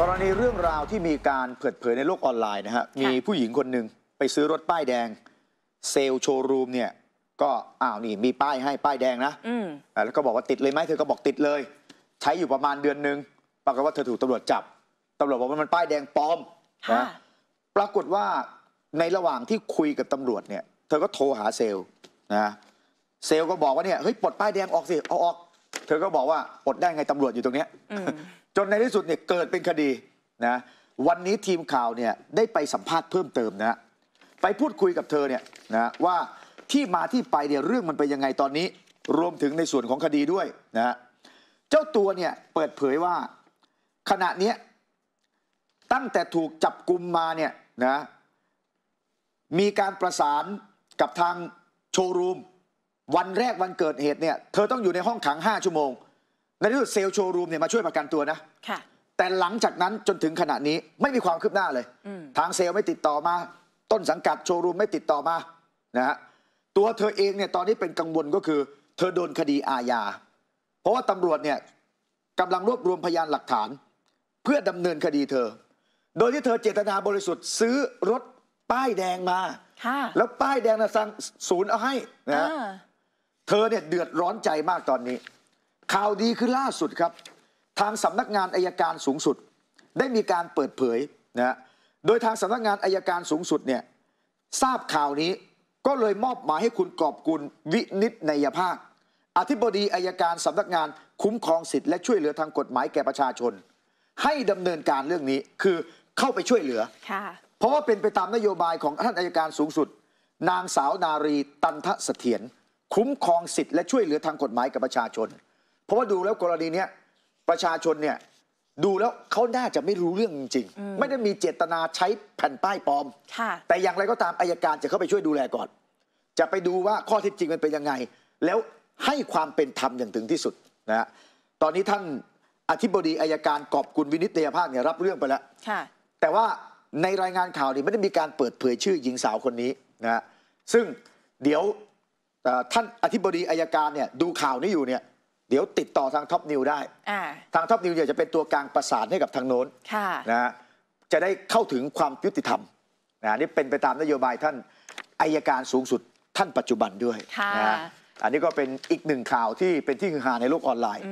กรณีเรื่องราวที่มีการเผยดเผยในโลกออนไลน์นะฮะมีผู้หญิงคนหนึ่งไปซื้อรถป้ายแดงเซลล์โชว์รูมเนี่ยก็อ้าวนี่มีป้ายให้ป้ายแดงนะแล้วก็บอกว่าติดเลยไหมเธอก็บอกติดเลย ใช้อยู่ประมาณเดือนหนึ่งปรากฏว่าเธอถูกตำรวจจับตำรวจบอกว่ามันป้ายแดงปลอมนะปรากฏว่าในระหว่างที่คุยกับตำรวจเนี่ยเธอก็โทรหาเซลล์นะเซลล์ก็บอกว่าเนี่ยเฮ้ยปลดป้ายแดงออกสิเอาออกเธอก็บอกว่าอดได้ไงตำรวจอยู่ตรงเนี้ยจนในที่สุดเนี่ยเกิดเป็นคดีนะวันนี้ทีมข่าวเนี่ยได้ไปสัมภาษณ์เพิ่มเติมนะไปพูดคุยกับเธอเนี่ยนะว่าที่มาที่ไปเนี่ยเรื่องมันไปยังไงตอนนี้ รวมถึงในส่วนของคดีด้วยนะเจ้าตัวเนี่ยเปิดเผยว่าขณะนี้ตั้งแต่ถูกจับกลุมมาเนี่ยนะมีการประสานกับทางโชว์รูมวันแรกวันเกิดเหตุเนี่ยเธอต้องอยู่ในห้องขัง5ชั่วโมงในที่สุดเซลล์โชว์รูมเนี่ยมาช่วยประกันตัวนะค่ะแต่หลังจากนั้นจนถึงขณะนี้ไม่มีความคืบหน้าเลยทางเซลล์ไม่ติดต่อมาต้นสังกัดโชว์รูมไม่ติดต่อมานะฮะตัวเธอเองเนี่ยตอนนี้เป็นกังวลก็คือ เธอโดนคดีอาญาเพราะว่าตำรวจเนี่ยกำลังรวบรวมพยานหลักฐาน เพื่อดำเนินคดีเธอ โดยที่เธอเจตนาบริสุทธิ์ซื้อรถป้ายแดงมาแล้วป้ายแดงนะสั่งศูนย์เอาให้นะเธอเนี่ยเดือดร้อนใจมากตอนนี้ ข่าวดีคือล่าสุดครับ ทางสำนักงานอายการสูงสุด ได้มีการเปิดเผยนะโดยทางสำนักงานอายการสูงสุดเนี่ยทราบข่าวนี้ก็เลยมอบหมายให้คุณกอบกุลวินิในยภาคอธิบดีอายการสำนักงานคุ้มครองสิทธิและช่วยเหลือทางกฎหมายแก่ประชาชน ให้ดำเนินการเรื่องนี้คือเข้าไปช่วยเหลือเพราะว่าเป็นไปตามนโยบายของท่านอายการสูงสุด นางสาวนารี ตันทะเสถียรคุ้มครองสิทธิ์และช่วยเหลือทางกฎหมายกับประชาชน เพราะว่าดูแล้วกรณีเนี้ยประชาชนเนี่ยดูแล้วเขาน่าจะไม่รู้เรื่องจริงไม่ได้มีเจตนาใช้แผ่นป้ายปลอมแต่อย่างไรก็ตามอายการจะเข้าไปช่วยดูแลก่อน จะไปดูว่าข้อเท็จจริงมันเป็นยังไงแล้วให้ความเป็นธรรมอย่างถึงที่สุดนะฮะตอนนี้ท่านอธิบดีอายการกอบกุลวินิตยภาคเนี่ยรับเรื่องไปแล้วแต่ว่าในรายงานข่าวนี่ไม่ได้มีการเปิดเผยชื่อหญิงสาวคนนี้นะฮะซึ่งเดี๋ยวท่านอธิบดีอายการเนี่ยดูข่าวนี้อยู่เนี่ยเดี๋ยวติดต่อทางท็อปนิวได้ทางท็อปนิวเนี่ยจะเป็นตัวกลางประสานให้กับทางโน้นนะนะจะได้เข้าถึงความยุติธรรมนะนี่เป็นไปตามนโยบายท่านอายการสูงสุดท่านปัจจุบันด้วยนะอันนี้ก็เป็นอีกหนึ่งข่าวที่เป็นที่ฮือฮาในโลกออนไลน์